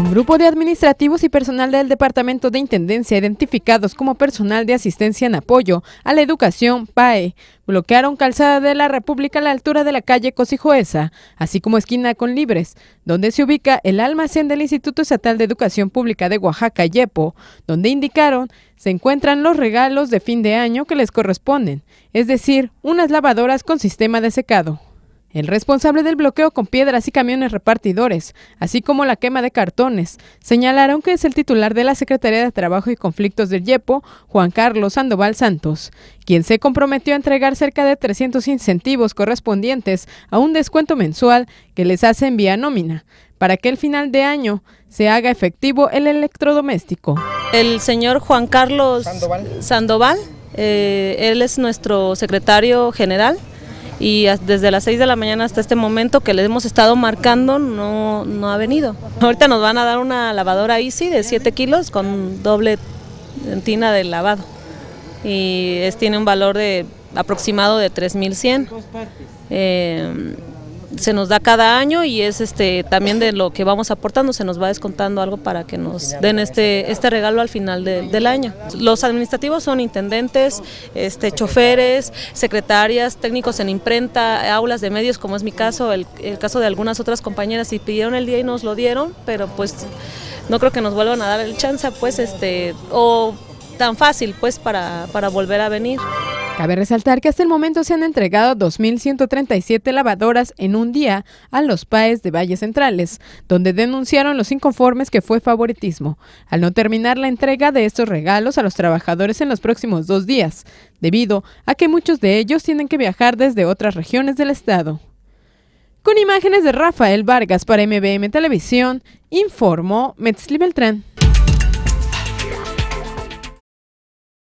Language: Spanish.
Un grupo de administrativos y personal del Departamento de Intendencia, identificados como personal de asistencia en apoyo a la educación PAE, bloquearon Calzada de la República a la altura de la calle Cosijoesa, así como esquina con Libres, donde se ubica el almacén del Instituto Estatal de Educación Pública de Oaxaca, YEPO, donde indicaron se encuentran los regalos de fin de año que les corresponden, es decir, unas lavadoras con sistema de secado. El responsable del bloqueo con piedras y camiones repartidores, así como la quema de cartones, señalaron que es el titular de la Secretaría de Trabajo y Conflictos del YEPO, Juan Carlos Sandoval Santos, quien se comprometió a entregar cerca de 300 incentivos correspondientes a un descuento mensual que les hace en vía nómina, para que el final de año se haga efectivo el electrodoméstico. El señor Juan Carlos Sandoval, eh, él es nuestro secretario general y desde las 6 de la mañana hasta este momento que les hemos estado marcando no, ha venido. Ahorita nos van a dar una lavadora Easy de 7 kilos con doble tina de lavado y es, tiene un valor de aproximado de 3.100. Eh, se nos da cada año y es este también de lo que vamos aportando, se nos va descontando algo para que nos den este, este regalo al final del año. Los administrativos son intendentes, este, choferes, secretarias, técnicos en imprenta, aulas de medios, como es mi caso, el, el caso de algunas otras compañeras, y pidieron el día y nos lo dieron, pero pues no creo que nos vuelvan a dar el chance, pues, este, o tan fácil, pues, para, para volver a venir. Cabe resaltar que hasta el momento se han entregado 2.137 lavadoras en un día a los PAES de Valles Centrales, donde denunciaron los inconformes que fue favoritismo, al no terminar la entrega de estos regalos a los trabajadores en los próximos dos días, debido a que muchos de ellos tienen que viajar desde otras regiones del estado. Con imágenes de Rafael Vargas para MBM Televisión, informó Metzli Beltrán.